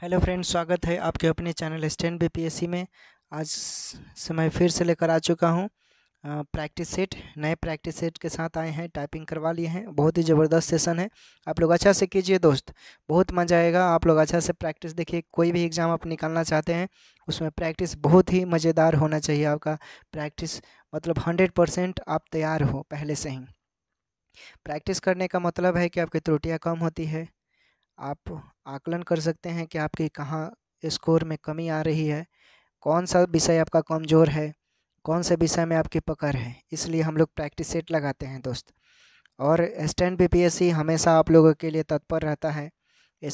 hello friends स्वागत है आपके अपने चैनल स्टैंड बी पी में आज से मैं फिर से लेकर आ चुका हूँ प्रैक्टिस सेट नए प्रैक्टिस सेट के साथ आए हैं टाइपिंग करवा लिए हैं बहुत ही ज़बरदस्त सेशन है आप लोग अच्छा से कीजिए दोस्त बहुत मज़ा आएगा आप लोग अच्छा से प्रैक्टिस देखिए कोई भी एग्ज़ाम आप निकालना चाहते हैं उसमें प्रैक्टिस बहुत ही मज़ेदार होना चाहिए आपका प्रैक्टिस मतलब हंड्रेड परसेंट आप तैयार हो पहले से ही प्रैक्टिस करने का मतलब है कि आपकी त्रुटियाँ कम होती है आप आकलन कर सकते हैं कि आपके कहाँ स्कोर में कमी आ रही है कौन सा विषय आपका कमज़ोर है कौन से विषय में आपकी पकड़ है इसलिए हम लोग प्रैक्टिस सेट लगाते हैं दोस्त और स्टैंड बीपीएससी हमेशा आप लोगों के लिए तत्पर रहता है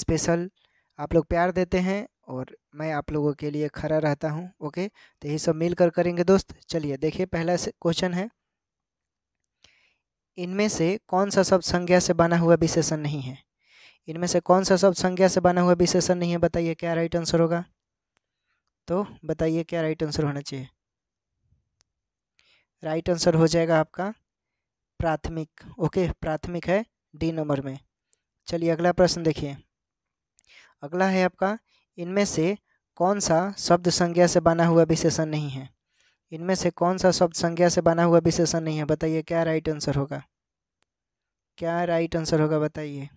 स्पेशल आप लोग प्यार देते हैं और मैं आप लोगों के लिए खड़ा रहता हूँ ओके तो यही सब मिल कर करेंगे दोस्त चलिए देखिए पहला क्वेश्चन है इनमें से कौन सा सब संज्ञा से बना हुआ विशेषण नहीं है इनमें से कौन सा शब्द संज्ञा से बना हुआ विशेषण नहीं है बताइए क्या राइट आंसर होगा तो बताइए क्या राइट आंसर होना चाहिए राइट आंसर हो जाएगा आपका प्राथमिक ओके प्राथमिक है डी नंबर में चलिए अगला प्रश्न देखिए अगला है आपका इनमें से कौन सा शब्द संज्ञा से बना हुआ विशेषण नहीं है इनमें से कौन सा शब्द संज्ञा से बना हुआ विशेषण नहीं है बताइए क्या राइट आंसर होगा क्या राइट आंसर होगा बताइए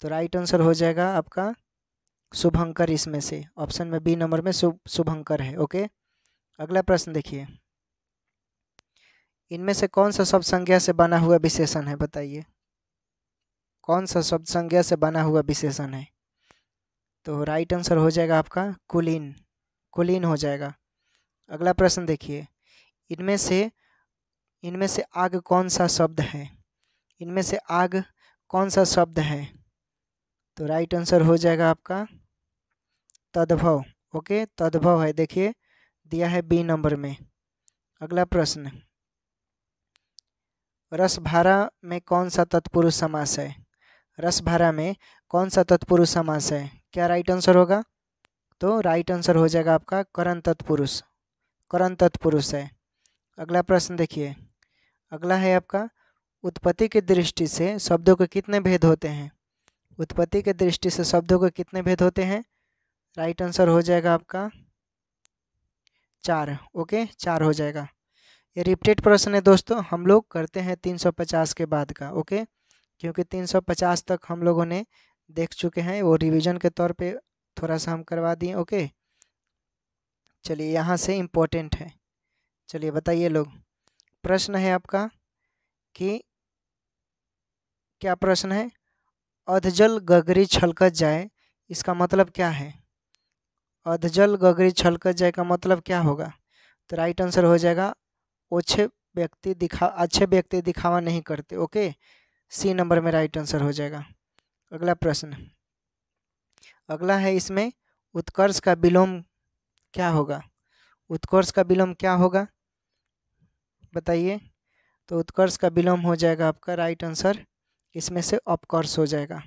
तो राइट आंसर हो जाएगा आपका शुभंकर इसमें से ऑप्शन में बी नंबर में शुभ शुभंकर है ओके अगला प्रश्न देखिए इनमें से कौन सा शब्द संज्ञा से बना हुआ विशेषण है बताइए कौन सा शब्द संज्ञा से बना हुआ विशेषण है तो राइट आंसर हो जाएगा आपका कुलीन कुलीन हो जाएगा अगला प्रश्न देखिए इनमें से इनमें से आग कौन सा शब्द है इनमें से आग कौन सा शब्द है तो राइट आंसर हो जाएगा आपका तद्भव ओके तद्भव है देखिए दिया है बी नंबर में अगला प्रश्न रसभारा में कौन सा तत्पुरुष समास है रसभारा में कौन सा तत्पुरुष समास है क्या राइट आंसर होगा तो राइट आंसर हो जाएगा आपका करण तत्पुरुष करण तत्पुरुष है अगला प्रश्न देखिए अगला है आपका उत्पत्ति की दृष्टि से शब्दों के कितने भेद होते हैं उत्पत्ति के दृष्टि से शब्दों के कितने भेद होते हैं राइट आंसर हो जाएगा आपका चार ओके चार हो जाएगा ये रिपीटेड प्रश्न है दोस्तों हम लोग करते हैं 350 के बाद का ओके क्योंकि 350 तक हम लोगों ने देख चुके हैं वो रिवीजन के तौर पे थोड़ा सा हम करवा दिए ओके चलिए यहाँ से इम्पोर्टेंट है चलिए बताइए लोग प्रश्न है आपका कि क्या प्रश्न है अधजल गगरी छलकत जाए इसका मतलब क्या है अधजल गगरी छलकत जाए का मतलब क्या होगा तो राइट आंसर हो जाएगा ओछे व्यक्ति दिखा अच्छे व्यक्ति दिखावा नहीं करते ओके सी नंबर में राइट आंसर हो जाएगा अगला प्रश्न अगला है इसमें उत्कर्ष का विलोम क्या होगा उत्कर्ष का विलोम क्या होगा बताइए तो उत्कर्ष का विलोम हो जाएगा आपका राइट आंसर इसमें से ऑफकोर्स हो जाएगा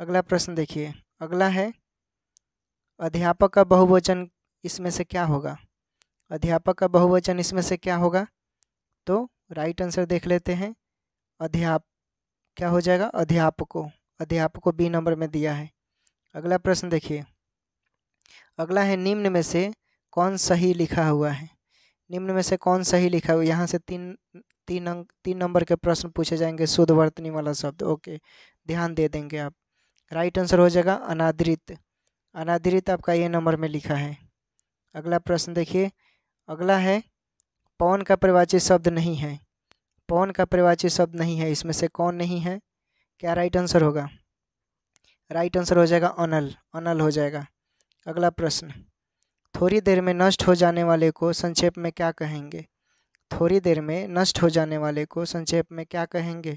अगला प्रश्न देखिए अगला है अध्यापक का बहुवचन इसमें से क्या होगा अध्यापक का बहुवचन इसमें से क्या होगा तो राइट आंसर देख लेते हैं अध्याप क्या हो जाएगा अध्यापकों अध्यापकों बी नंबर में दिया है अगला प्रश्न देखिए अगला है निम्न में से कौन सही लिखा हुआ है निम्न में से कौन सही लिखा हुआ यहाँ से तीन तीन अंक तीन नंबर के प्रश्न पूछे जाएंगे शुद्ध वर्तनी वाला शब्द ओके ध्यान दे देंगे आप राइट आंसर हो जाएगा अनादृत अनादृत आपका ये नंबर में लिखा है अगला प्रश्न देखिए अगला है पवन का परिवाचित शब्द नहीं है पवन का परिवाचित शब्द नहीं है इसमें से कौन नहीं है क्या राइट आंसर होगा राइट आंसर हो जाएगा अनल अनल हो जाएगा अगला प्रश्न थोड़ी देर में नष्ट हो जाने वाले को संक्षेप में क्या कहेंगे थोड़ी देर में नष्ट हो जाने वाले को संक्षेप में क्या कहेंगे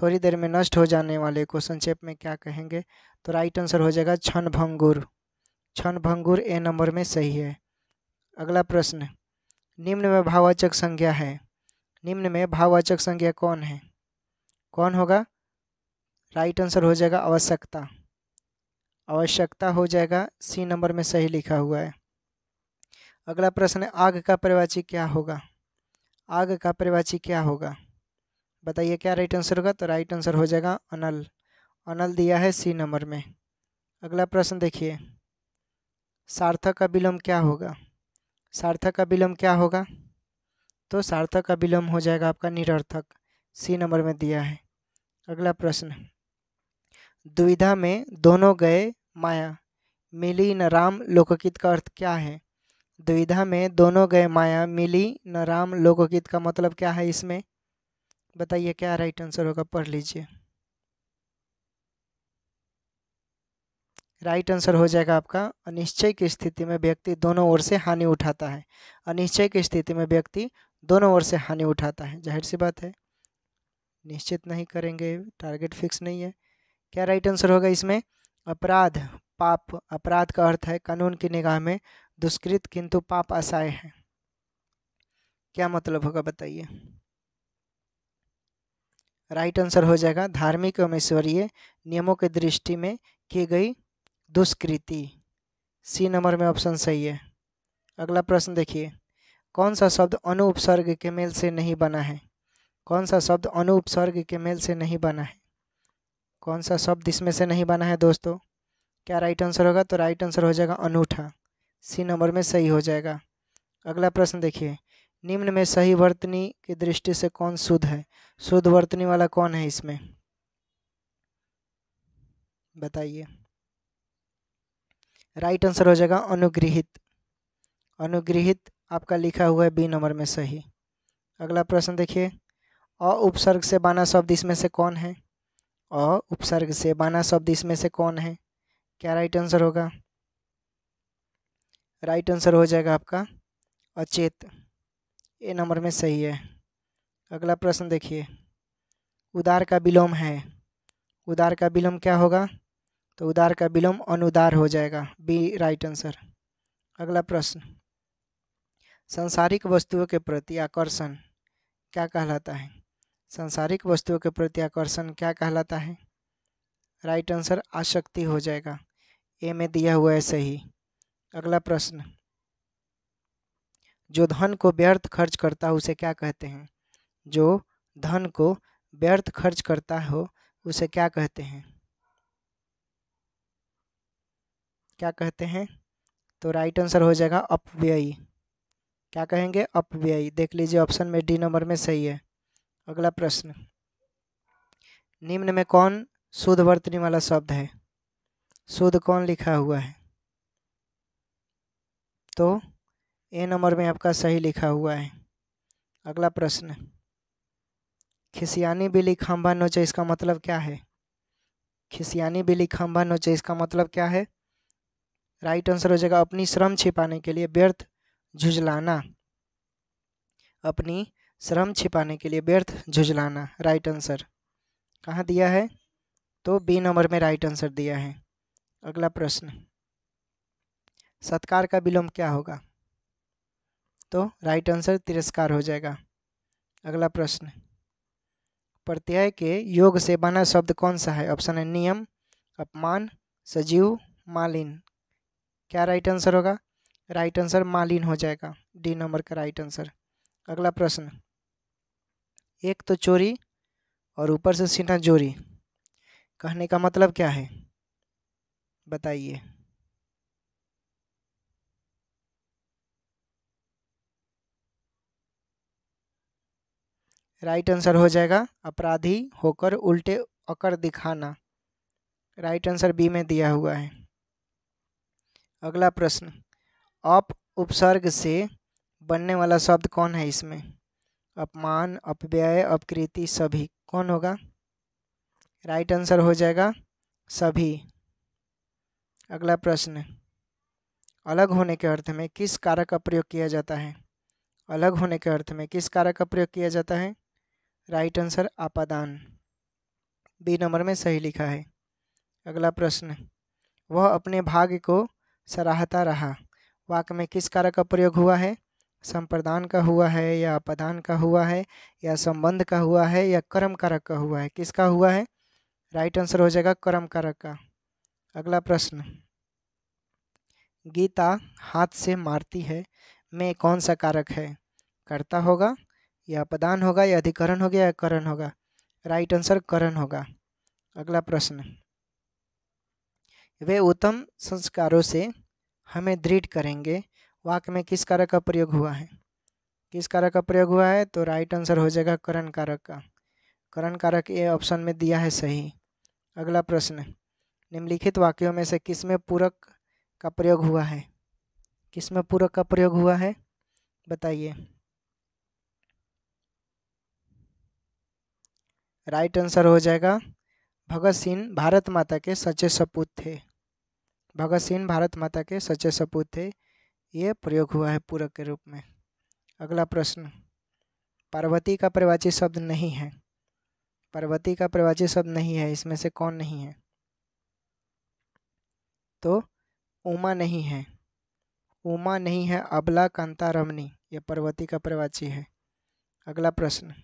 थोड़ी देर में नष्ट हो जाने वाले को संक्षेप में क्या कहेंगे तो राइट आंसर हो जाएगा क्षण भंगुर क्षण भंगुर ए नंबर में सही है अगला प्रश्न निम्न में भाववाचक संज्ञा है निम्न में भाववाचक संज्ञा कौन है कौन होगा राइट आंसर हो जाएगा आवश्यकता आवश्यकता हो जाएगा सी नंबर में सही लिखा हुआ है अगला प्रश्न आग का परिवाची क्या होगा आग का परिवाची क्या होगा बताइए क्या राइट आंसर होगा तो राइट आंसर हो जाएगा अनल अनल दिया है सी नंबर में अगला प्रश्न देखिए सार्थक का विलम्ब क्या होगा सार्थक का विलम्ब क्या होगा तो सार्थक का विलम्ब हो जाएगा आपका निरर्थक सी नंबर में दिया है अगला प्रश्न दुविधा में दोनों गए माया मिली न राम लोककित का अर्थ क्या है द्विधा में दोनों गए माया मिली न राम लोकगीत का मतलब क्या है इसमें बताइए क्या राइट आंसर होगा पढ़ लीजिए राइट आंसर हो जाएगा आपका अनिश्चय की स्थिति में व्यक्ति दोनों ओर से हानि उठाता है अनिश्चय की स्थिति में व्यक्ति दोनों ओर से हानि उठाता है जाहिर सी बात है निश्चित नहीं करेंगे टारगेट फिक्स नहीं है क्या राइट आंसर होगा इसमें अपराध पाप अपराध का अर्थ है कानून की निगाह में दुष्कृत किंतु पाप असहाय है क्या मतलब होगा बताइए राइट आंसर हो जाएगा धार्मिक एवं ईश्वरीय नियमों के दृष्टि में की गई दुष्कृति सी नंबर में ऑप्शन सही है अगला प्रश्न देखिए कौन सा शब्द अनुपसर्ग के मेल से नहीं बना है कौन सा शब्द अनुपसर्ग के मेल से नहीं बना है कौन सा शब्द इसमें से नहीं बना है दोस्तों क्या राइट आंसर होगा तो राइट आंसर हो जाएगा अनूठा सी नंबर में सही हो जाएगा अगला प्रश्न देखिए निम्न में सही वर्तनी की दृष्टि से कौन शुद्ध है शुद्ध वर्तनी वाला कौन है इसमें बताइए राइट आंसर हो जाएगा अनुग्रहित अनुग्रहित आपका लिखा हुआ है बी नंबर में सही अगला प्रश्न देखिए अ उपसर्ग से बाना शब्द इसमें से कौन है अ उपसर्ग से बाना शब्द इसमें से कौन है क्या राइट आंसर होगा राइट आंसर हो जाएगा आपका अचेत ए नंबर में सही है अगला प्रश्न देखिए उदार का विलोम है उदार का विलोम क्या होगा तो उदार का विलोम अनुदार हो जाएगा बी राइट आंसर अगला प्रश्न सांसारिक वस्तुओं के प्रति आकर्षण क्या कहलाता है सांसारिक वस्तुओं के प्रति आकर्षण क्या कहलाता है राइट आंसर आसक्ति हो जाएगा ए में दिया हुआ है सही अगला प्रश्न जो धन को व्यर्थ खर्च करता हो उसे क्या कहते हैं जो धन को व्यर्थ खर्च करता हो उसे क्या कहते हैं क्या कहते हैं तो राइट आंसर हो जाएगा अपव्ययी क्या कहेंगे अपव्ययी देख लीजिए ऑप्शन में डी नंबर में सही है अगला प्रश्न निम्न में कौन शुद्ध वर्तनी वाला शब्द है शुद्ध कौन लिखा हुआ है तो ए नंबर में आपका सही लिखा हुआ है अगला प्रश्न खिसियानी बिली खम्भा नोचे इसका मतलब क्या है खिसियानी बिली खम्भा नोचे इसका मतलब क्या है राइट आंसर हो जाएगा अपनी श्रम छिपाने के लिए व्यर्थ झुझलाना अपनी श्रम छिपाने के लिए व्यर्थ झुझलाना राइट आंसर कहाँ दिया है तो बी नंबर में राइट आंसर दिया है अगला प्रश्न सत्कार का विलोम क्या होगा तो राइट आंसर तिरस्कार हो जाएगा अगला प्रश्न प्रत्यय के योग से बना शब्द कौन सा है ऑप्शन है नियम अपमान सजीव मालिन क्या राइट आंसर होगा राइट आंसर मालिन हो जाएगा डी नंबर का राइट आंसर अगला प्रश्न एक तो चोरी और ऊपर से सीना जोरी कहने का मतलब क्या है बताइए राइट आंसर हो जाएगा अपराधी होकर उल्टे अकर दिखाना राइट आंसर बी में दिया हुआ है अगला प्रश्न अप उपसर्ग से बनने वाला शब्द कौन है इसमें अपमान अपव्यय अपकृति सभी कौन होगा राइट आंसर हो जाएगा सभी अगला प्रश्न अलग होने के अर्थ में किस कारक का प्रयोग किया जाता है अलग होने के अर्थ में किस कारक का प्रयोग किया जाता है राइट आंसर आपादान बी नंबर में सही लिखा है अगला प्रश्न वह अपने भाग्य को सराहता रहा वाक्य में किस कारक का प्रयोग हुआ है संप्रदान का हुआ है या अपदान का हुआ है या संबंध का हुआ है या कर्म कारक का हुआ है किसका हुआ है राइट आंसर हो जाएगा कर्म कारक का अगला प्रश्न गीता हाथ से मारती है में कौन सा कारक है करता होगा यह अपदान होगा या अधिकरण हो गया करण होगा राइट आंसर करण होगा अगला प्रश्न वे उत्तम संस्कारों से हमें दृढ़ करेंगे वाक्य में किस कारक का प्रयोग हुआ है किस कारक का प्रयोग हुआ है तो राइट आंसर हो जाएगा करण कारक का करण कारक ए ऑप्शन में दिया है सही अगला प्रश्न निम्नलिखित वाक्यों में से किस में पूरक का प्रयोग हुआ है किस में पूरक का प्रयोग हुआ है बताइए राइट आंसर हो जाएगा भगत सिंह भारत माता के सच्चे सपूत थे भगत सिंह भारत माता के सच्चे सपूत थे ये प्रयोग हुआ है पूरक के रूप में अगला प्रश्न पार्वती का परिवाची शब्द नहीं है पार्वती का परिवाची शब्द नहीं है इसमें से कौन नहीं है तो उमा नहीं है उमा नहीं है अबला कांता रमनी यह पार्वती का परिवाची है अगला प्रश्न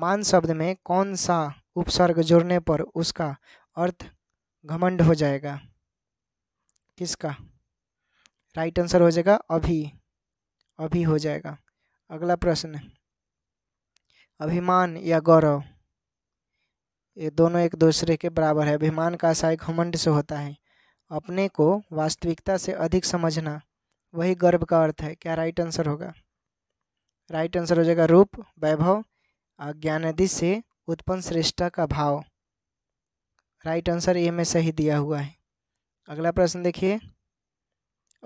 मान शब्द में कौन सा उपसर्ग जोड़ने पर उसका अर्थ घमंड हो जाएगा किसका राइट आंसर हो जाएगा अभी अभी हो जाएगा अगला प्रश्न अभिमान या गौरव ये दोनों एक दूसरे के बराबर है अभिमान का आशय घमंड से होता है अपने को वास्तविकता से अधिक समझना वही गर्व का अर्थ है क्या राइट आंसर होगा राइट आंसर हो जाएगा रूप वैभव आज्ञानदि से उत्पन्न श्रेष्ठा का भाव राइट आंसर ए में सही दिया हुआ है अगला प्रश्न देखिए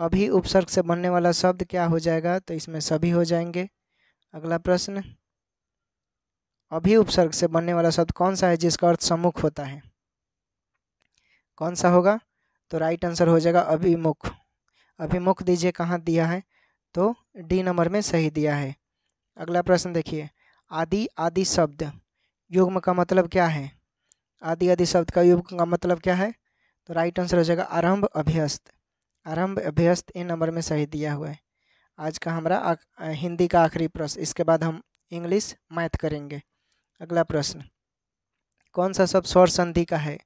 अभी उपसर्ग से बनने वाला शब्द क्या हो जाएगा तो इसमें सभी हो जाएंगे अगला प्रश्न अभी उपसर्ग से बनने वाला शब्द कौन सा है जिसका अर्थ सम्मुख होता है कौन सा होगा तो राइट आंसर हो जाएगा अभिमुख अभिमुख दीजिए कहाँ दिया है तो डी नंबर में सही दिया है अगला प्रश्न देखिए आदि आदि शब्द युग्म का मतलब क्या है आदि आदि शब्द का युग्म का मतलब क्या है तो राइट आंसर हो जाएगा आरंभ अभ्यस्त आरंभ अभ्यस्त ए नंबर में सही दिया हुआ है आज का हमारा हिंदी का आखिरी प्रश्न इसके बाद हम इंग्लिश मैथ करेंगे अगला प्रश्न कौन सा शब्द स्वर संधि का है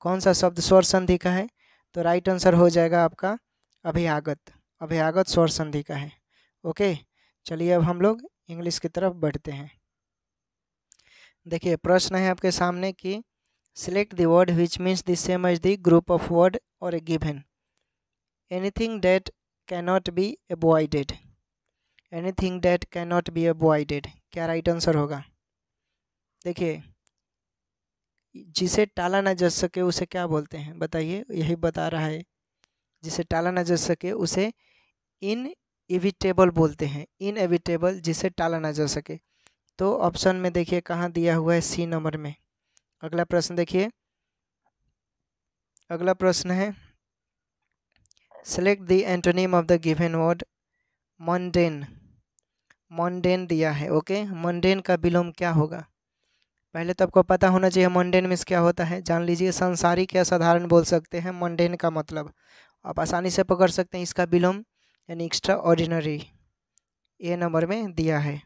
कौन सा शब्द स्वर संधि का है तो राइट आंसर हो जाएगा आपका अभियागत अभियागत स्वर संधि का है ओके चलिए अब हम लोग इंग्लिश की तरफ बढ़ते हैं देखिए प्रश्न है आपके सामने कि select the word which means the same as the group of word और a given anything that cannot be avoided anything that cannot be avoided क्या राइट आंसर होगा देखिए जिसे टाला ना जा सके उसे क्या बोलते हैं बताइए यही बता रहा है जिसे टाला ना जा सके उसे इन इविटेबल बोलते हैं इन एविटेबल जिसे टाला ना जा सके तो ऑप्शन में देखिए कहाँ दिया हुआ है सी नंबर में अगला प्रश्न देखिए अगला प्रश्न है select the antonym of the given word mundane mundane दिया है ओके मंडेन का विलोम क्या होगा पहले तो आपको पता होना चाहिए मंडेन मीन्स क्या होता है जान लीजिए संसारी क्या साधारण बोल सकते हैं मंडेन का मतलब आप आसानी से पकड़ सकते हैं इसका विलोम यानी एक्स्ट्रा ऑर्डिनरी ए नंबर में दिया है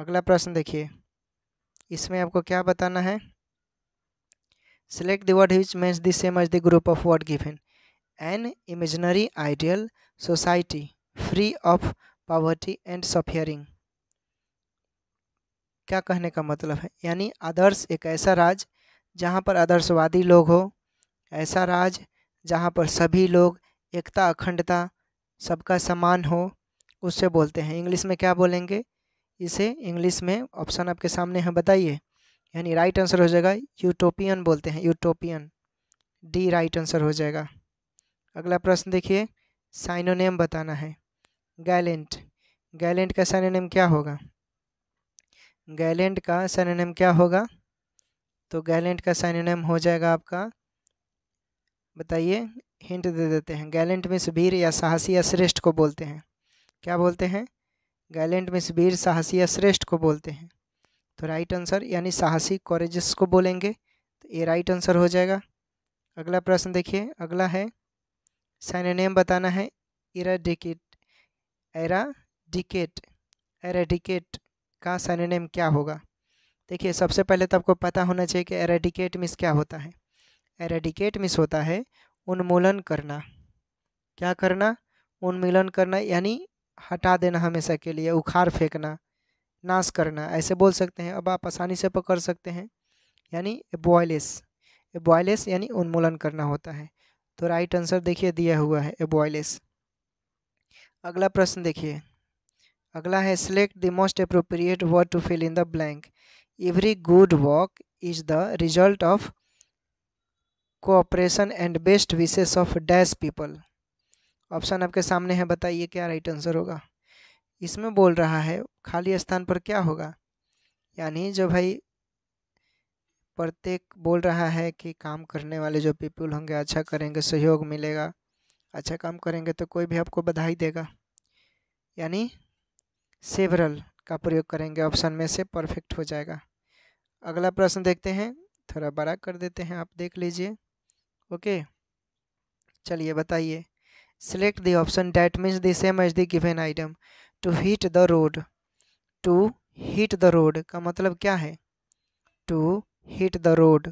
अगला प्रश्न देखिए इसमें आपको क्या बताना है select the word which means the same as the group of word given an imaginary ideal society free of poverty and suffering क्या कहने का मतलब है यानी आदर्श एक ऐसा राज जहाँ पर आदर्शवादी लोग हो ऐसा राज जहाँ पर सभी लोग एकता अखंडता सबका समान हो उससे बोलते हैं इंग्लिश में क्या बोलेंगे इसे इंग्लिश में ऑप्शन आपके सामने है बताइए यानी राइट आंसर हो जाएगा यूटोपियन बोलते हैं यूटोपियन डी राइट आंसर हो जाएगा अगला प्रश्न देखिए साइनोनेम बताना है गैलेंट गैलेंट का साइनोनेम क्या होगा गैलेंट का साइनोनेम क्या होगा तो गैलेंट का साइनोनेम हो जाएगा आपका बताइए हिंट दे देते हैं गैलेंट में वीर या साहसी या श्रेष्ठ को बोलते हैं क्या बोलते हैं गैलेंट मिस वीर साहसी या श्रेष्ठ को बोलते हैं तो राइट आंसर यानी साहसी कॉरेजस को बोलेंगे तो ये राइट आंसर हो जाएगा अगला प्रश्न देखिए अगला है सैननेम बताना है इराडिकेट एराडिकेट डिकेट का सैननेम क्या होगा देखिए सबसे पहले तो आपको पता होना चाहिए कि एराडिकेट मिस क्या होता है एराडिकेट मिस होता है उन्मूलन करना क्या करना उन्मूलन करना यानी हटा देना हमेशा के लिए उखाड़ फेंकना नाश करना ऐसे बोल सकते हैं अब आप आसानी से पकड़ सकते हैं यानी बॉयलेस बॉयलेस यानी उन्मूलन करना होता है तो राइट आंसर देखिए दिया हुआ है बॉयलेस अगला प्रश्न देखिए अगला है select the most appropriate word to fill in the blank every good work is the result of cooperation and best wishes of dash people option आपके सामने है बताइए क्या राइट आंसर होगा इसमें बोल रहा है खाली स्थान पर क्या होगा यानी जो भाई प्रत्येक बोल रहा है कि काम करने वाले जो पीपुल होंगे अच्छा करेंगे सहयोग मिलेगा अच्छा काम करेंगे तो कोई भी आपको बधाई देगा यानी सेवरल का प्रयोग करेंगे ऑप्शन में से परफेक्ट हो जाएगा अगला प्रश्न देखते हैं थोड़ा बड़ा कर देते हैं आप देख लीजिए ओके चलिए बताइए select the option that means the same as the given item to hit the road to hit the road का मतलब क्या है to hit the road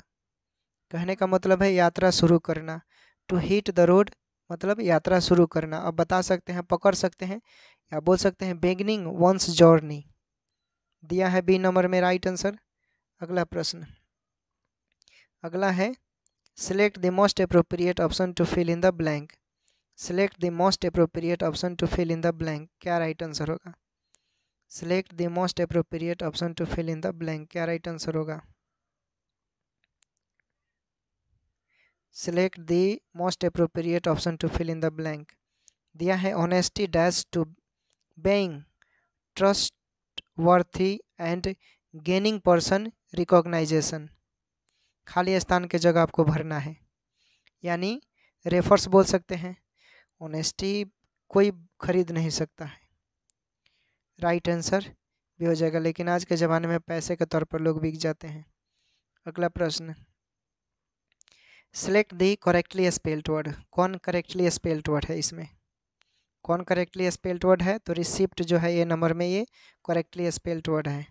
कहने का मतलब है यात्रा शुरू करना to hit the road मतलब यात्रा शुरू करना अब बता सकते हैं पकड़ सकते हैं या बोल सकते हैं बेगनिंग वंस जॉर्नी दिया है बी नंबर में राइट आंसर अगला प्रश्न अगला है select the most appropriate option to fill in the blank select the most appropriate option to fill in the blank क्या राइट आंसर होगा select the most appropriate option to fill in the blank क्या right answer होगा select the most appropriate option to fill in the blank दिया है honesty dash to being trustworthy and gaining person recognization खाली स्थान के जगह आपको भरना है यानी रेफर्स बोल सकते हैं ऑनेस्टी कोई खरीद नहीं सकता है राइट आंसर भी हो जाएगा लेकिन आज के ज़माने में पैसे के तौर पर लोग बिक जाते हैं अगला प्रश्न select the correctly spelled word कौन करेक्टली स्पेल्ड वर्ड है इसमें कौन करेक्टली स्पेल्ड वर्ड है तो रिसिप्ट जो है ये नंबर में ये करेक्टली स्पेल्ड वर्ड है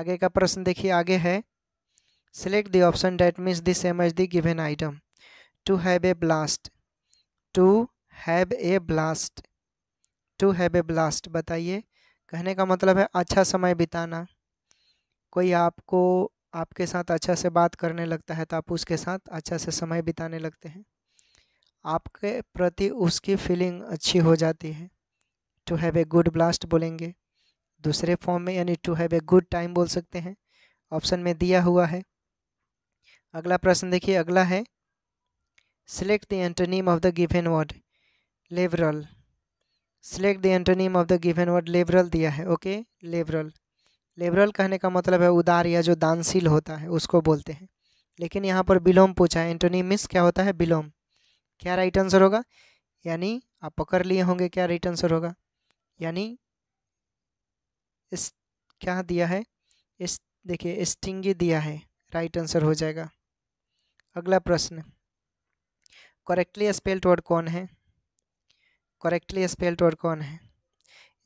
आगे का प्रश्न देखिए आगे है select the option that means this same as the item to have a blast to have a blast to have a blast बताइए कहने का मतलब है अच्छा समय बिताना कोई आपको आपके साथ अच्छा से बात करने लगता है तो आप उसके साथ अच्छा से समय बिताने लगते हैं आपके प्रति उसकी फीलिंग अच्छी हो जाती है to have a good blast बोलेंगे दूसरे फॉर्म में यानी to have a good time बोल सकते हैं ऑप्शन में दिया हुआ है अगला प्रश्न देखिए अगला है select the antonym of the given word liberal select the antonym of the given word liberal दिया है ओके लेबरल लेबरल कहने का मतलब है उदार या जो दानशील होता है उसको बोलते हैं लेकिन यहाँ पर बिलोम पूछा है एंटोनिम मिस क्या होता है बिलोम क्या राइट आंसर होगा यानी आप पकड़ लिए होंगे क्या राइट आंसर होगा यानी इस क्या दिया है इस देखिए स्टिंगी दिया है राइट आंसर हो जाएगा अगला प्रश्न करेक्टली स्पेल्ड वर्ड कौन है करेक्टली स्पेल्ड वर्ड कौन है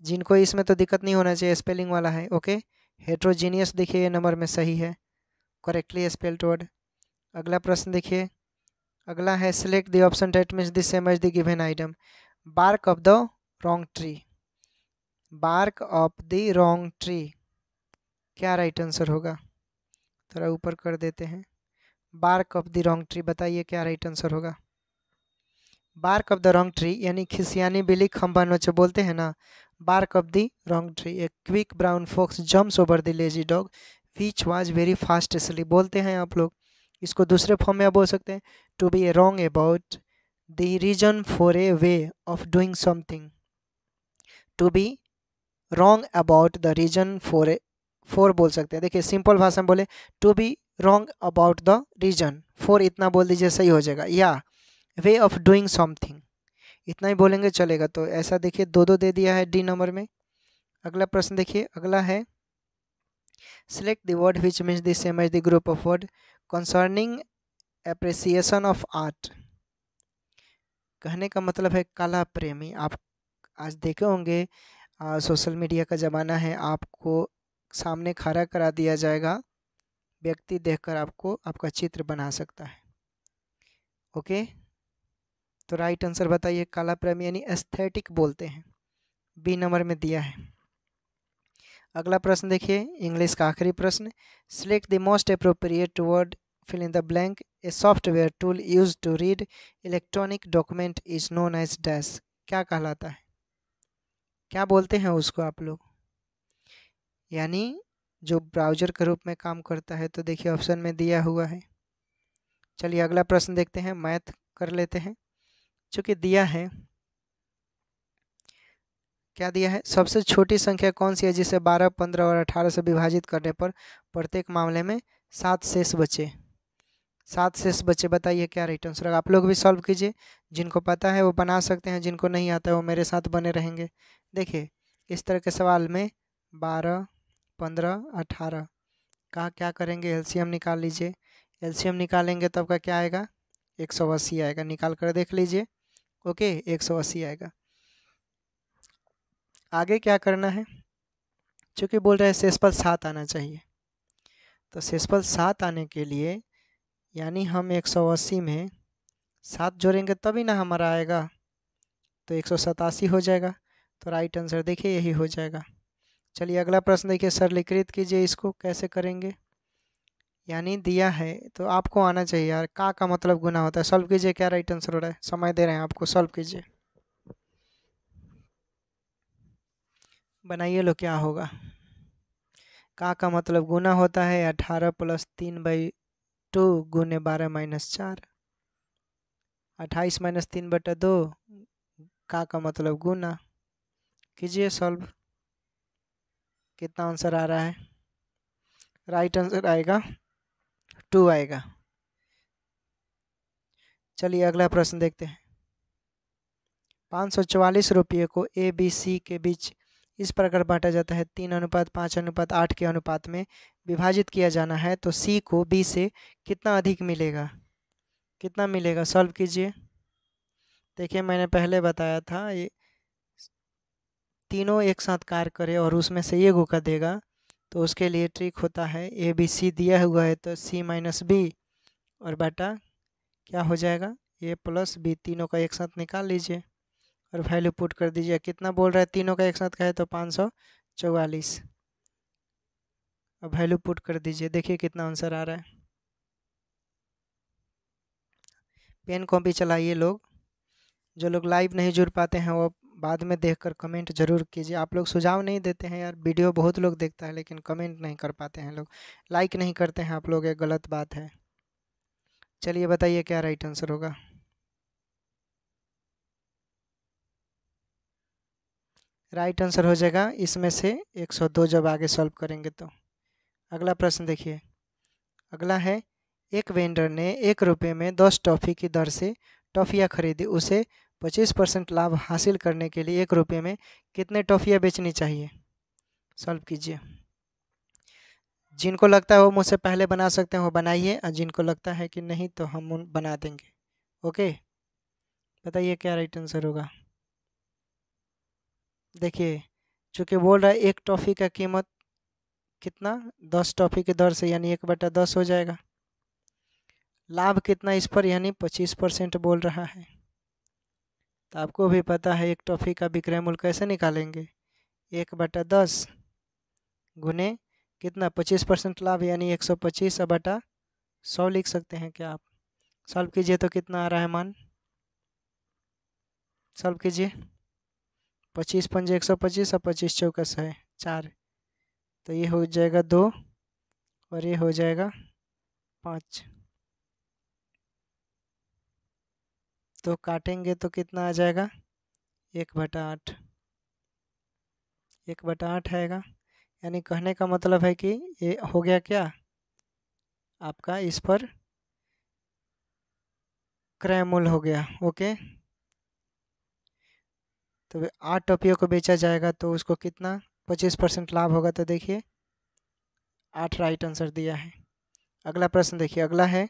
जिनको इसमें तो दिक्कत नहीं होना चाहिए स्पेलिंग वाला है ओके हेट्रोजीनियस देखिए ये नंबर में सही है करेक्टली स्पेल्ड वर्ड अगला प्रश्न देखिए अगला है select the option that means this same as the given item bark off the wrong tree bark off the wrong tree क्या राइट आंसर होगा थोड़ा ऊपर कर देते हैं bark off the wrong tree बताइए क्या राइट आंसर होगा bark off the wrong tree यानी खिसियानी बिली खम्बा नोचे बोलते हैं ना bark off the wrong tree a quick brown fox jumps over the lazy dog which was very fast इसलिए बोलते हैं आप लोग इसको दूसरे फॉर्म में आप बोल सकते हैं to be a wrong about the reason for a way of doing something to be wrong about the reason for a for बोल सकते हैं देखिए सिंपल भाषा में बोले to be wrong about the reason for इतना बोल दीजिए सही हो जाएगा या वे ऑफ डूइंग समथिंग इतना ही बोलेंगे चलेगा तो ऐसा देखिए दो दो दे दिया है डी नंबर में अगला प्रश्न देखिए अगला है select the word which means the same as the group of word concerning appreciation of art कहने का मतलब है कला प्रेमी आप आज देखे होंगे सोशल मीडिया का ज़माना है आपको सामने खड़ा करा दिया जाएगा व्यक्ति देखकर आपको आपका चित्र बना सकता है ओके तो राइट आंसर बताइए काला प्रेम यानी एस्थेटिक बोलते हैं बी नंबर में दिया है अगला प्रश्न देखिए इंग्लिश का आखिरी प्रश्न select the most appropriate word fill in the blank a software tool use to read electronic document is known as dash क्या कहलाता है क्या बोलते हैं उसको आप लोग यानी जो ब्राउजर के रूप में काम करता है तो देखिए ऑप्शन में दिया हुआ है चलिए अगला प्रश्न देखते हैं मैथ कर लेते हैं चूँकि दिया है क्या दिया है सबसे छोटी संख्या कौन सी है जिसे 12, 15 और 18 से विभाजित करने पर प्रत्येक मामले में सात शेष बचे सात शेष बचे बताइए क्या राइट आंसर होगा आप लोग भी सॉल्व कीजिए जिनको पता है वो बना सकते हैं जिनको नहीं आता है वो मेरे साथ बने रहेंगे देखिए इस तरह के सवाल में बारह पंद्रह अठारह कहाँ क्या करेंगे एलसीएम निकाल लीजिए एलसीएम निकालेंगे तो का क्या आएगा एक सौ अस्सी आएगा निकाल कर देख लीजिए ओके एक सौ अस्सी आएगा आगे क्या करना है चूँकि बोल रहे हैं सेसपल सात आना चाहिए तो सेसपल सात आने के लिए यानी हम एक सौ अस्सी में सात जोड़ेंगे तभी ना हमारा आएगा तो एक सौ सतासी हो जाएगा तो राइट आंसर देखिए यही हो जाएगा चलिए अगला प्रश्न देखिए सरलीकृत कीजिए इसको कैसे करेंगे यानी दिया है तो आपको आना चाहिए यार का का मतलब गुना होता है सॉल्व कीजिए क्या राइट आंसर हो रहा है समय दे रहे हैं आपको सॉल्व कीजिए बनाइए लो क्या होगा का का मतलब गुना होता है अठारह प्लस तीन बाई टू गुने बारह माइनस चार अट्ठाईस माइनस तीन बटा दो का का मतलब गुना कीजिए सॉल्व कितना आंसर आ रहा है राइट आंसर आएगा टू आएगा चलिए अगला प्रश्न देखते हैं पाँच सौ चवालीस रुपये को ए बी सी के बीच इस प्रकार बांटा जाता है तीन अनुपात पाँच अनुपात आठ के अनुपात में विभाजित किया जाना है तो सी को बी से कितना अधिक मिलेगा कितना मिलेगा सॉल्व कीजिए देखिए मैंने पहले बताया था ये तीनों एक साथ कार्य करे और उसमें से ये गो का देगा तो उसके लिए ट्रिक होता है ए बी सी दिया हुआ है तो सी माइनस बी और बेटा क्या हो जाएगा ए प्लस बी तीनों का एक साथ निकाल लीजिए और वैल्यू पुट कर दीजिए कितना बोल रहा है तीनों का एक साथ का है तो पाँच सौ चौवालीस अब वैल्यू पुट कर दीजिए देखिए कितना आंसर आ रहा है पेन कॉपी चलाइए लोग जो लोग लाइव नहीं जुड़ पाते हैं वो बाद में देखकर कमेंट जरूर कीजिए आप लोग सुझाव नहीं देते हैं यार वीडियो बहुत लोग देखता है लेकिन कमेंट नहीं कर पाते हैं लोग लाइक नहीं करते हैं आप लोग ये गलत बात है चलिए बताइए क्या राइट आंसर होगा राइट आंसर हो जाएगा इसमें से 102 जब आगे सॉल्व करेंगे तो अगला प्रश्न देखिए अगला है एक वेंडर ने एक रुपये में दस टॉफ़ी की दर से टॉफ़ियाँ खरीदी उसे पच्चीस परसेंट लाभ हासिल करने के लिए एक रुपये में कितने टॉफ़ियाँ बेचनी चाहिए सॉल्व कीजिए जिनको लगता है वो मुझसे पहले बना सकते हैं वो बनाइए और जिनको लगता है कि नहीं तो हम उन बना देंगे ओके बताइए क्या राइट आंसर होगा देखिए चूँकि बोल रहा है एक टॉफ़ी का कीमत कितना दस टॉफ़ी के दर से यानी एक बटा दस हो जाएगा लाभ कितना इस पर यानी पच्चीस परसेंट बोल रहा है तो आपको भी पता है एक टॉफ़ी का विक्रय मूल्य कैसे निकालेंगे एक बटा दस गुने कितना पच्चीस परसेंट लाभ यानी एक सौ पच्चीस बटा सौ लिख सकते हैं क्या आप सॉल्व कीजिए तो कितना आ रहा है मान सॉल्व कीजिए पच्चीस पंजे एक सौ पच्चीस और पच्चीस चौकस है चार तो ये हो जाएगा दो और ये हो जाएगा पाँच तो काटेंगे तो कितना आ जाएगा एक बटा आठ एक बटा आठ आएगा यानी कहने का मतलब है कि ये हो गया क्या आपका इस पर क्रयमूल हो गया ओके तो आठ टोपियों को बेचा जाएगा तो उसको कितना पच्चीस परसेंट लाभ होगा तो देखिए आठ राइट आंसर दिया है अगला प्रश्न देखिए अगला है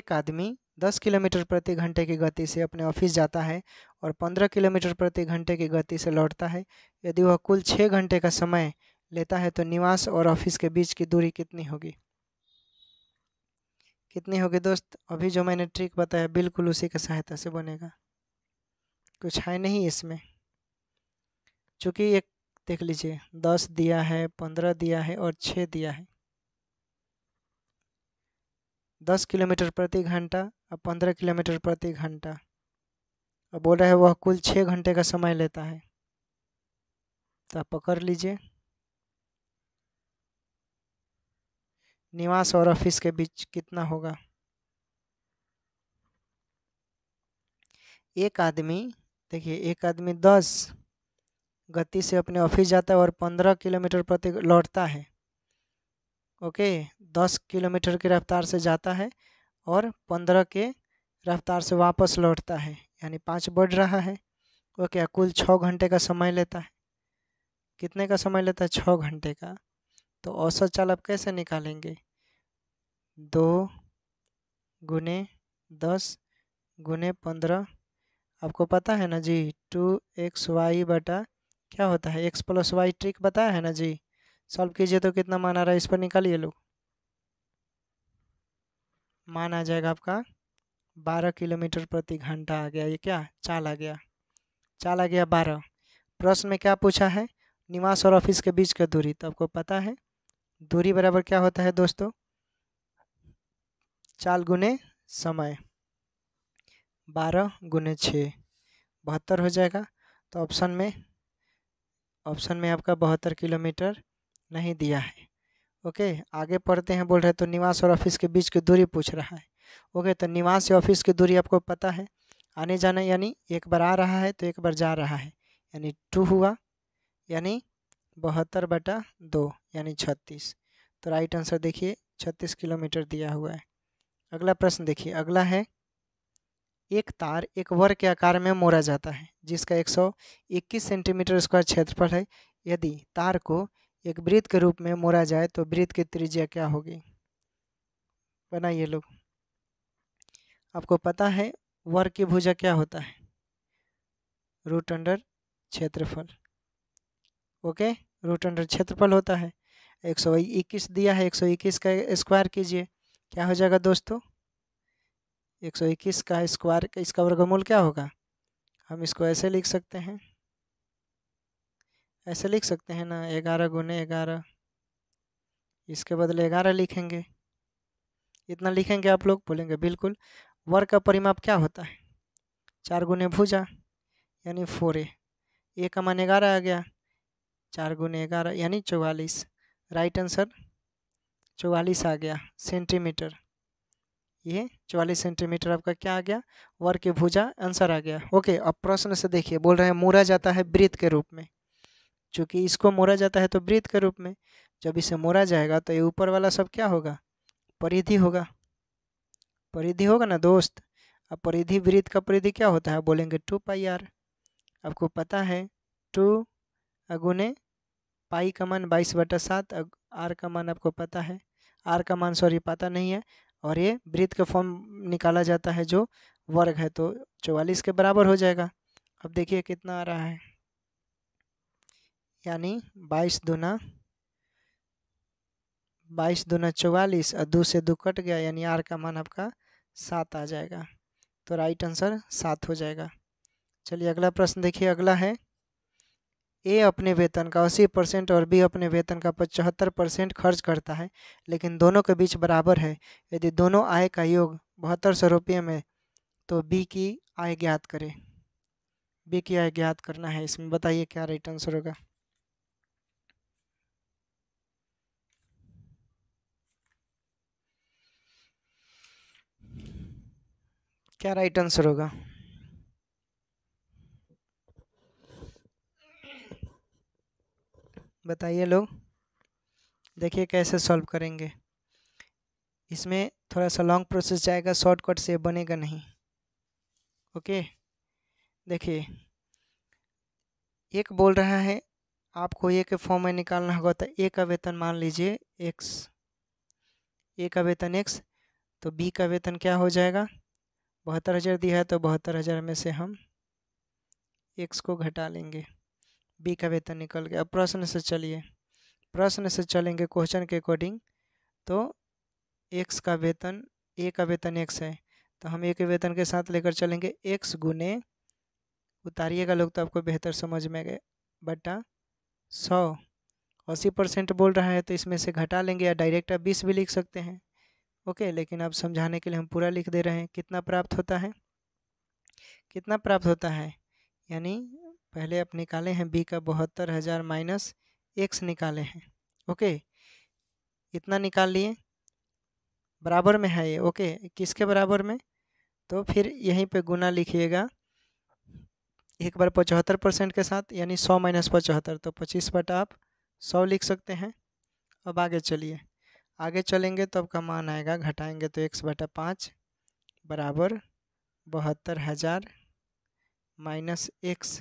एक आदमी दस किलोमीटर प्रति घंटे की गति से अपने ऑफिस जाता है और पंद्रह किलोमीटर प्रति घंटे की गति से लौटता है यदि वह कुल छः घंटे का समय लेता है तो निवास और ऑफिस के बीच की दूरी कितनी होगी कितनी होगी दोस्त अभी जो मैंने ट्रिक बताया बिल्कुल उसी की सहायता से बनेगा कुछ है नहीं इसमें चूँकि एक देख लीजिए दस दिया है पंद्रह दिया है और छः दिया है दस किलोमीटर प्रति घंटा और पंद्रह किलोमीटर प्रति घंटा और बोल रहा है वह कुल छः घंटे का समय लेता है तो आप पकड़ लीजिए निवास और ऑफिस के बीच कितना होगा एक आदमी देखिए एक आदमी दस गति से अपने ऑफिस जाता है और पंद्रह किलोमीटर प्रति लौटता है ओके दस किलोमीटर की रफ्तार से जाता है और पंद्रह के रफ्तार से वापस लौटता है यानी पाँच बढ़ रहा है ओके कुल छः घंटे का समय लेता है कितने का समय लेता है छः घंटे का तो औसत चालक कैसे निकालेंगे दो गुने दस गुने पंद्रह आपको पता है ना जी टू एक्स वाई बटा क्या होता है एक्स प्लस वाई ट्रिक बताया है ना जी सॉल्व कीजिए तो कितना मान आ रहा है इस पर निकालिए लोग मान आ जाएगा आपका बारह किलोमीटर प्रति घंटा आ गया ये क्या चाल आ गया चाल आ गया बारह प्रश्न में क्या पूछा है निवास और ऑफिस के बीच का दूरी तो आपको पता है दूरी बराबर क्या होता है दोस्तों चाल गुने समय बारह गुने छः बहत्तर हो जाएगा तो ऑप्शन में ऑप्शन में आपका बहत्तर किलोमीटर नहीं दिया है ओके आगे पढ़ते हैं बोल रहे तो निवास और ऑफिस के बीच की दूरी पूछ रहा है ओके तो निवास से ऑफिस की दूरी आपको पता है आने जाने यानी एक बार आ रहा है तो एक बार जा रहा है यानी टू हुआ यानी बहत्तर बटा दो यानी छत्तीस तो राइट आंसर देखिए छत्तीस किलोमीटर दिया हुआ है अगला प्रश्न देखिए अगला है एक तार एक वर्ग के आकार में मोड़ा जाता है जिसका 121 सेंटीमीटर स्क्वायर क्षेत्रफल है यदि तार को एक वृत्त के रूप में मोड़ा जाए तो वृत्त की त्रिज्या क्या होगी बनाइए लोग आपको पता है वर्ग की भुजा क्या होता है रूट अंडर क्षेत्रफल ओके रूट अंडर क्षेत्रफल होता है एक सौ इक्कीस दिया है एक सौ इक्कीस का स्क्वायर कीजिए क्या हो जाएगा दोस्तों एक सौ इक्कीस का स्क्वायर इसका वर्गमूल क्या होगा हम इसको ऐसे लिख सकते हैं ऐसे लिख सकते हैं ना ग्यारह गुने ग्यारह इसके बदले ग्यारह लिखेंगे इतना लिखेंगे आप लोग बोलेंगे बिल्कुल वर्ग का परिमाप क्या होता है चार गुने भुजा यानी फोर ए ए का मान ग्यारह आ गया चार गुने ग्यारह यानी चौवालीस राइट आंसर चौवालीस आ गया सेंटीमीटर ये चौवालीस सेंटीमीटर आपका क्या आ गया वर्ग के भुजा आंसर आ गया ओके अब प्रश्न से देखिए बोल रहे हैं मूरा जाता है वृत्त के रूप में चूँकि इसको मोड़ा जाता है तो वृत्त के रूप में जब इसे मोड़ा जाएगा तो ये ऊपर वाला सब क्या होगा परिधि होगा परिधि होगा ना दोस्त अब परिधि वृत्त का परिधि क्या होता है बोलेंगे टू पाई आर आपको पता है टू अगुने पाई का मान बाईस बटा सात आर का मान आपको पता है आर का मान सॉरी पता नहीं है और ये वृत्त का फॉर्म निकाला जाता है जो वर्ग है तो चौवालीस के बराबर हो जाएगा अब देखिए कितना आ रहा है यानी बाईस दूना बाईस दूना चौवालीस और दो से दो कट गया यानी आर का मान आपका सात आ जाएगा तो राइट आंसर सात हो जाएगा चलिए अगला प्रश्न देखिए अगला है ए अपने वेतन का अस्सी परसेंट और बी अपने वेतन का पचहत्तर परसेंट खर्च करता है लेकिन दोनों के बीच बराबर है यदि दोनों आय का योग बहत्तर सौ रुपये में तो बी की आय ज्ञात करें बी की आय ज्ञात करना है इसमें बताइए क्या राइट आंसर होगा क्या राइट आंसर होगा बताइए लोग देखिए कैसे सॉल्व करेंगे इसमें थोड़ा सा लॉन्ग प्रोसेस जाएगा शॉर्टकट से बनेगा नहीं ओके देखिए एक बोल रहा है आपको ए के फॉर्म में निकालना होगा तो ए का वेतन मान लीजिए एक्स ए का वेतन एक्स तो बी का वेतन क्या हो जाएगा बहत्तर हज़ार दिया है तो बहत्तर हज़ार में से हम एक्स को घटा लेंगे बी का वेतन निकल गया अब प्रश्न से चलिए प्रश्न से चलेंगे क्वेश्चन के अकॉर्डिंग तो एक्स का वेतन ए का वेतन एक्स है तो हम ए के वेतन के साथ लेकर चलेंगे एक्स गुने उतारिएगा लोग तो आपको बेहतर समझ में गए बटा सौ अस्सी परसेंट बोल रहा है तो इसमें से घटा लेंगे या डायरेक्ट आप बीस भी लिख सकते हैं ओके लेकिन अब समझाने के लिए हम पूरा लिख दे रहे हैं कितना प्राप्त होता है कितना प्राप्त होता है यानी पहले आप निकाले हैं बी का बहत्तर हज़ार माइनस एक्स निकाले हैं ओके इतना निकाल लिए बराबर में है ये ओके किसके बराबर में तो फिर यहीं पे गुना लिखिएगा एक बार पचहत्तर परसेंट के साथ यानी सौ माइनस पचहत्तर तो पच्चीस बट आप सौ लिख सकते हैं अब आगे चलिए आगे चलेंगे तो आपका मान आएगा घटाएंगे तो एक्स बटा पाँच बराबर बहत्तर हज़ार माइनस एक्स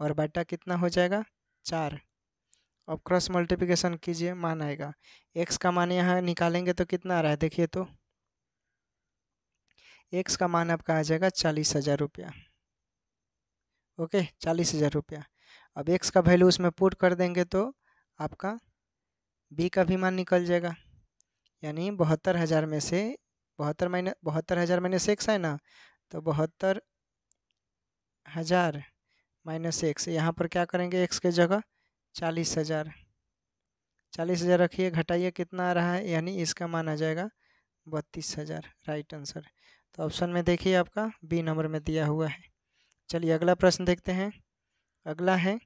और बटा कितना हो जाएगा चार अब क्रॉस मल्टीप्लिकेशन कीजिए मान आएगा एक्स का मान यहाँ निकालेंगे तो कितना आ रहा है देखिए तो एक्स का मान आपका आ जाएगा चालीस हज़ार रुपया ओके चालीस हज़ार रुपया अब एक्स का वैल्यू उसमें पुट कर देंगे तो आपका बी का भी मान निकल जाएगा यानी बहत्तर हज़ार में से बहत्तर माइनस बहत्तर हज़ार माइनस एक्स है ना तो बहत्तर हज़ार माइनस एक्स यहाँ पर क्या करेंगे एक्स के जगह चालीस हज़ार चालीस हज़ार रखिए घटाइए कितना आ रहा है यानी इसका मान आ जाएगा बत्तीस हज़ार राइट आंसर तो ऑप्शन में देखिए आपका बी नंबर में दिया हुआ है चलिए अगला प्रश्न देखते हैं अगला है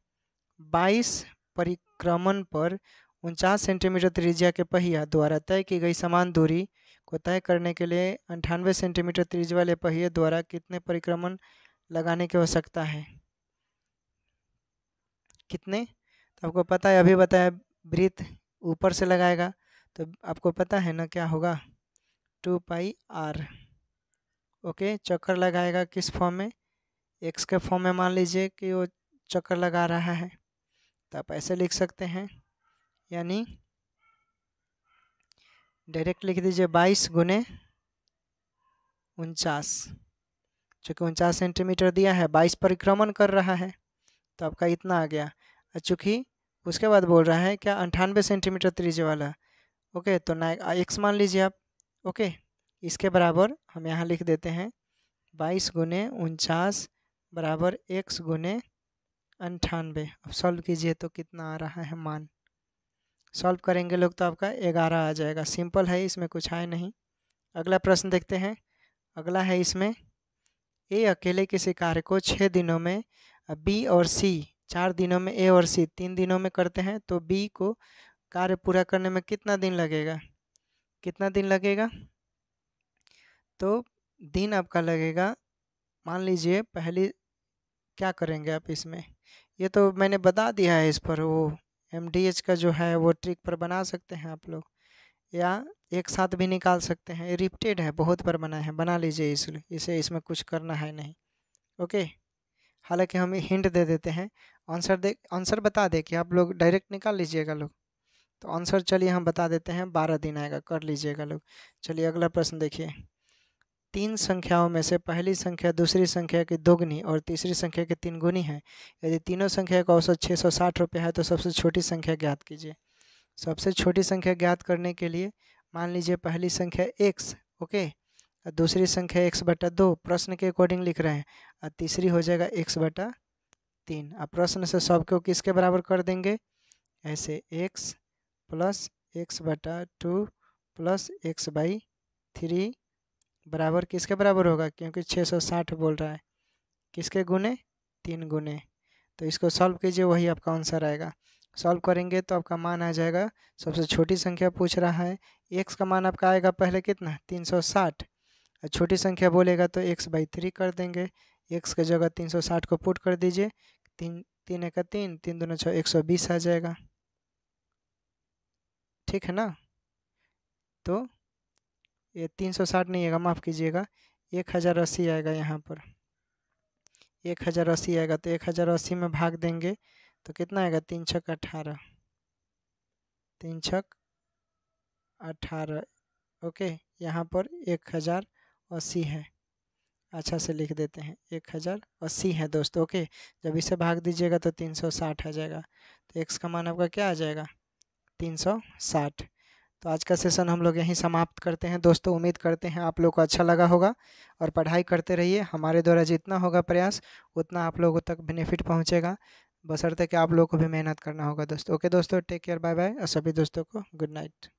बाईस परिक्रमण पर उनचास सेंटीमीटर त्रिज्या के पहिया द्वारा तय की गई समान दूरी को तय करने के लिए अंठानवे सेंटीमीटर त्रिज्या वाले पहिए द्वारा कितने परिक्रमण लगाने की आवश्यकता है कितने तो आपको पता है अभी बताया वृत्त ऊपर से लगाएगा तो आपको पता है ना क्या होगा टू पाई आर ओके चक्कर लगाएगा किस फॉर्म में एक्स के फॉर्म में मान लीजिए कि वो चक्कर लगा रहा है तो आप ऐसे लिख सकते हैं यानी डायरेक्ट लिख दीजिए बाईस गुने उनचास चूँकि उनचास सेंटीमीटर दिया है बाईस परिक्रमण कर रहा है तो आपका इतना आ गया चूँकि उसके बाद बोल रहा है क्या अंठानवे सेंटीमीटर त्रिज्य वाला ओके तो ना एक्स मान लीजिए आप ओके इसके बराबर हम यहाँ लिख देते हैं बाईस गुने उनचास बराबर एक्स गुने अंठानवे अब सॉल्व कीजिए तो कितना आ रहा है मान सॉल्व करेंगे लोग तो आपका ग्यारह आ जाएगा सिंपल है इसमें कुछ है नहीं अगला प्रश्न देखते हैं अगला है इसमें ए अकेले किसी कार्य को छः दिनों में बी और सी चार दिनों में ए और सी तीन दिनों में करते हैं तो बी को कार्य पूरा करने में कितना दिन लगेगा कितना दिन लगेगा तो दिन आपका लगेगा मान लीजिए पहले क्या करेंगे आप इसमें ये तो मैंने बता दिया है इस पर वो एम का जो है वो ट्रिक पर बना सकते हैं आप लोग या एक साथ भी निकाल सकते हैं रिप्टेड है बहुत पर बना है बना लीजिए इसलिए इसे इसमें कुछ करना है नहीं ओके हालांकि हम हिंट दे देते हैं आंसर दे आंसर बता दे कि आप लोग डायरेक्ट निकाल लीजिएगा लोग तो आंसर चलिए हम बता देते हैं बारह दिन आएगा कर लीजिएगा लोग चलिए अगला प्रश्न देखिए तीन संख्याओं में से पहली संख्या दूसरी संख्या की दोगुनी और तीसरी संख्या की तीन गुनी है यदि तीनों संख्या का औसत छः सौ साठ रुपये है तो सबसे छोटी संख्या ज्ञात कीजिए सबसे छोटी संख्या ज्ञात करने के लिए मान लीजिए पहली संख्या एक्स ओके और दूसरी संख्या एक्स बटा दो प्रश्न के अकॉर्डिंग लिख रहे हैं और तीसरी हो जाएगा एक्स बटा तीन अब प्रश्न से सब को किसके बराबर कर देंगे ऐसे एक्स प्लस एक्स बटा two plus x by three बराबर किसके बराबर होगा क्योंकि 660 बोल रहा है किसके गुने तीन गुने तो इसको सॉल्व कीजिए वही आपका आंसर आएगा सॉल्व करेंगे तो आपका मान आ जाएगा सबसे छोटी संख्या पूछ रहा है एक्स का मान आपका आएगा पहले कितना तीन सौ साठ छोटी संख्या बोलेगा तो एक्स बाई थ्री कर देंगे एक्स की जगह तीन सौ साठ को पुट कर दीजिए तीन तीन एक तीन तीन दोनों छः एक सौ बीस आ जाएगा ठीक है ना तो ये तीन सौ साठ नहीं आएगा माफ़ कीजिएगा एक हज़ार अस्सी आएगा यहाँ पर एक हज़ार अस्सी आएगा तो एक हज़ार अस्सी में भाग देंगे तो कितना आएगा तीन छक अठारह तीन छक अठारह ओके यहाँ पर एक हज़ार अस्सी है अच्छा से लिख देते हैं एक हज़ार अस्सी है दोस्तों ओके जब इसे भाग दीजिएगा तो तीन सौ साठ आ जाएगा तो एक्स का मान आपका क्या आ जाएगा तीन सौ साठ तो आज का सेशन हम लोग यहीं समाप्त करते हैं दोस्तों उम्मीद करते हैं आप लोग को अच्छा लगा होगा और पढ़ाई करते रहिए हमारे द्वारा जितना होगा प्रयास उतना आप लोगों तक बेनिफिट पहुँचेगा बसरते कि आप लोगों को भी मेहनत करना होगा दोस्तों ओके दोस्तों टेक केयर बाय बाय और सभी दोस्तों को गुड नाइट